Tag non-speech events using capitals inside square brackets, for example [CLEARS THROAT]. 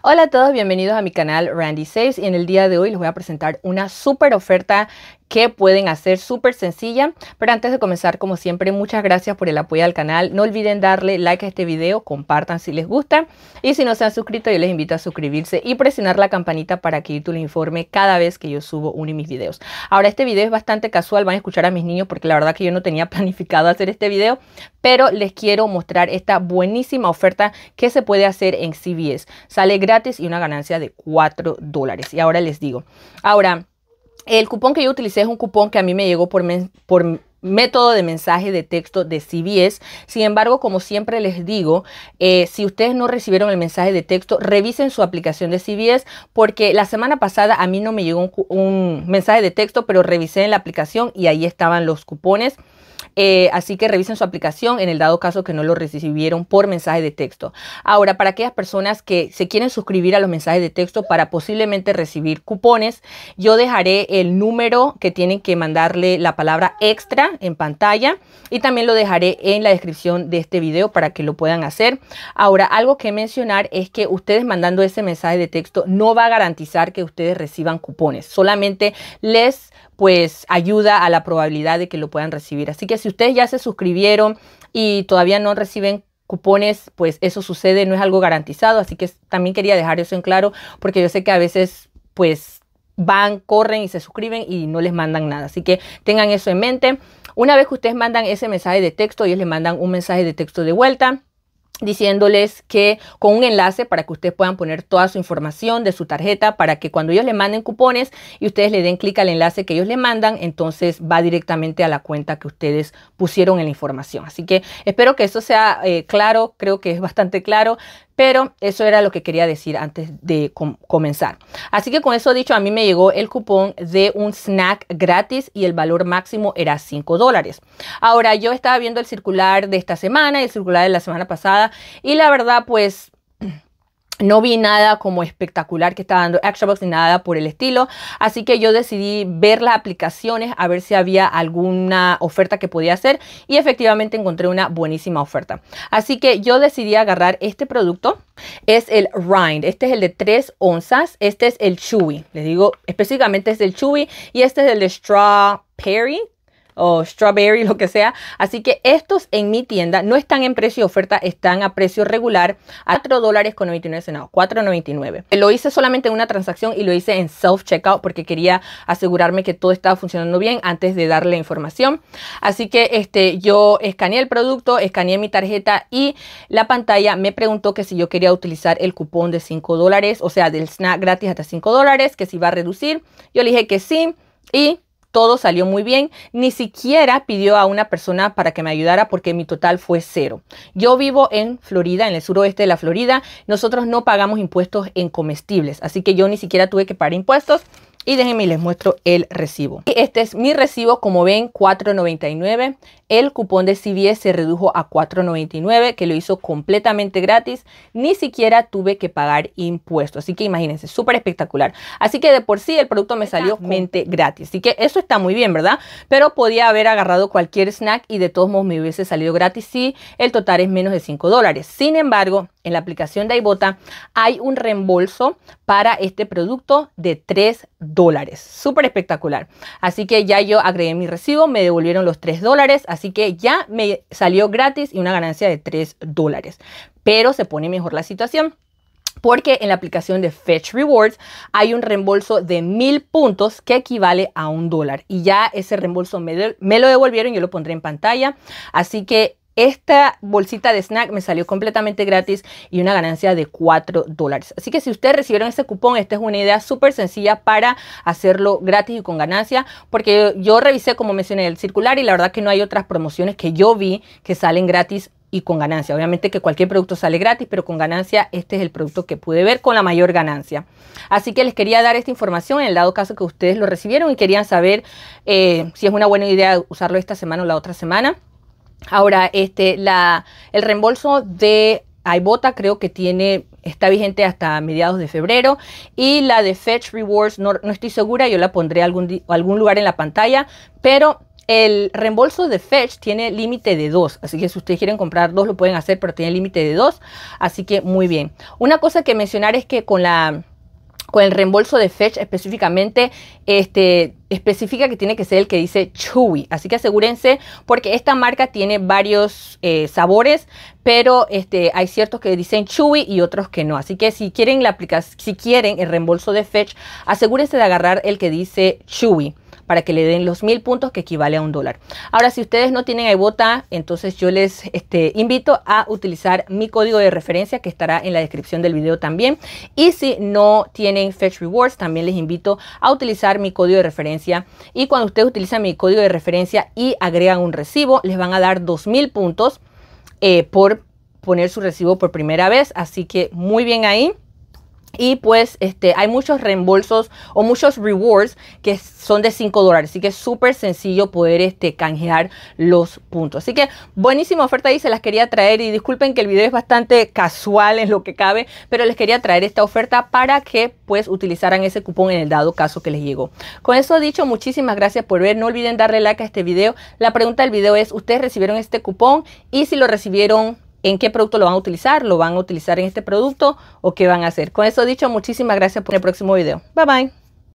Hola a todos, bienvenidos a mi canal Randy Saves y en el día de hoy les voy a presentar una super oferta que pueden hacer súper sencilla. Pero antes de comenzar, como siempre, muchas gracias por el apoyo al canal. No olviden darle like a este video, compartan si les gusta. Y si no se han suscrito, yo les invito a suscribirse y presionar la campanita para que YouTube le informe cada vez que yo subo uno de mis videos. Ahora, este video es bastante casual, van a escuchar a mis niños porque la verdad que yo no tenía [LAUGHS] planificado hacer este video. Pero les quiero mostrar esta buenísima oferta que se puede hacer en CVS. Sale gratis y una ganancia de 4 dólares. Y ahora les digo. Ahora, el cupón que yo utilicé es un cupón que a mí me llegó por, por método de mensaje de texto de CBS. Sin embargo, como siempre les digo, eh, si ustedes no recibieron el mensaje de texto, revisen su aplicación de CBS porque la semana pasada a mí no me llegó un, un mensaje de texto, pero revisé en la aplicación y ahí estaban los cupones. Eh, así que revisen su aplicación en el dado caso que no lo recibieron por mensaje de texto. Ahora, para aquellas personas que se quieren suscribir a los mensajes de texto para posiblemente recibir cupones, yo dejaré el número que tienen que mandarle la palabra extra en pantalla y también lo dejaré en la descripción de este video para que lo puedan hacer. Ahora, algo que mencionar es que ustedes mandando ese mensaje de texto no va a garantizar que ustedes reciban cupones, solamente les pues ayuda a la probabilidad de que lo puedan recibir. Así que si ustedes ya se suscribieron y todavía no reciben cupones, pues eso sucede, no es algo garantizado, así que también quería dejar eso en claro, porque yo sé que a veces, pues van, corren y se suscriben y no les mandan nada. Así que tengan eso en mente. Una vez que ustedes mandan ese mensaje de texto, ellos les mandan un mensaje de texto de vuelta diciéndoles que con un enlace para que ustedes puedan poner toda su información de su tarjeta para que cuando ellos le manden cupones y ustedes le den clic al enlace que ellos le mandan, entonces va directamente a la cuenta que ustedes pusieron en la información. Así que espero que eso sea eh, claro, creo que es bastante claro, pero eso era lo que quería decir antes de comenzar. Así que con eso dicho, a mí me llegó el cupón de un snack gratis y el valor máximo era 5 dólares. Ahora, yo estaba viendo el circular de esta semana y el circular de la semana pasada y la verdad, pues [CLEARS THROAT] no vi nada como espectacular que estaba dando Xbox ni nada por el estilo. Así que yo decidí ver las aplicaciones a ver si había alguna oferta que podía hacer. Y efectivamente encontré una buenísima oferta. Así que yo decidí agarrar este producto. Es el Rind. Este es el de 3 onzas. Este es el Chewy. Les digo específicamente es el Chewy. Y este es el de Straw Perry, o strawberry, [LAUGHS] lo que sea. Así que estos en mi tienda no están en precio de oferta, están a precio regular a 4 dólares con 99 centavos, 4.99. Lo hice solamente en una transacción y lo hice en self-checkout porque quería asegurarme que todo estaba funcionando bien antes de darle información. Así que este, yo escaneé el producto, escaneé mi tarjeta y la pantalla me preguntó que si yo quería utilizar el cupón de 5 dólares, o sea, del snack gratis hasta 5 dólares, que si va a reducir. Yo le dije que sí y todo salió muy bien. Ni siquiera pidió a una persona para que me ayudara porque mi total fue cero. Yo vivo en Florida, en el suroeste de la Florida. Nosotros no pagamos impuestos en comestibles, así que yo ni siquiera tuve que pagar impuestos. Y déjenme les muestro el recibo. este es mi recibo, como ven, 4.99. El cupón de CBS se redujo a 4.99, que lo hizo completamente gratis. Ni siquiera tuve que pagar impuestos. Así que imagínense, súper espectacular. Así que de por sí el producto me salió mente gratis. Así que eso está muy bien, ¿verdad? Pero podía haber agarrado cualquier snack y de todos modos me hubiese salido gratis si el total es menos de 5 dólares. Sin embargo, en la aplicación de iBota hay un reembolso para este producto de 3 dólares. Súper espectacular. Así que ya yo agregué mi recibo, me devolvieron los 3 dólares, así que ya me salió gratis y una ganancia de 3 dólares. Pero se pone mejor la situación porque en la aplicación de Fetch Rewards hay un reembolso de mil puntos que equivale a un dólar. Y ya ese reembolso me, me, lo devolvieron, yo lo pondré en pantalla. Así que esta bolsita de snack me salió completamente gratis y una ganancia de 4 dólares. Así que si ustedes recibieron este cupón, esta es una idea súper sencilla para hacerlo gratis y con ganancia, porque yo revisé, como mencioné, el circular y la verdad que no hay otras promociones que yo vi que salen gratis y con ganancia. Obviamente que cualquier producto sale gratis, pero con ganancia este es el producto que pude ver con la mayor ganancia. Así que les quería dar esta información en el dado caso que ustedes lo recibieron y querían saber eh, si es una buena idea usarlo esta semana o la otra semana. Ahora, este, la, el reembolso de iBota creo que tiene está vigente hasta mediados de febrero y la de Fetch Rewards no, estoy segura, yo la pondré algún, algún lugar en la pantalla, pero el reembolso de Fetch tiene límite de 2, así que si ustedes quieren comprar dos lo pueden hacer, pero tiene límite de 2, así que muy bien. Una cosa que mencionar es que con la con el reembolso de Fetch específicamente, este especifica que tiene que ser el que dice chewy. Así que asegúrense porque esta marca tiene varios eh, sabores, pero este, hay ciertos que dicen chewy y otros que no. Así que si quieren, la si quieren el reembolso de Fetch, asegúrense de agarrar el que dice chewy para que le den los mil puntos que equivale a un dólar. Ahora, si ustedes no tienen iBota, entonces yo les este, invito a utilizar mi código de referencia que estará en la descripción del video también. Y si no tienen Fetch Rewards, también les invito a utilizar mi código de referencia. Y cuando ustedes utilizan mi código de referencia y agregan un recibo, les van a dar mil puntos eh, por poner su recibo por primera vez. Así que muy bien ahí. Y pues este, hay muchos reembolsos o muchos rewards que son de 5 dólares. Así que es súper sencillo poder este, canjear los puntos. Así que buenísima oferta y se las quería traer. Y disculpen que el video es bastante casual en lo que cabe, pero les quería traer esta oferta para que pues utilizaran ese cupón en el dado caso que les llegó. Con eso dicho, muchísimas gracias por ver. No olviden darle like a este video. La pregunta del video es, ¿ustedes recibieron este cupón? Y si lo recibieron, en qué producto lo van a utilizar, lo van a utilizar en este producto o qué van a hacer. Con eso dicho, muchísimas gracias por el próximo video. Bye bye.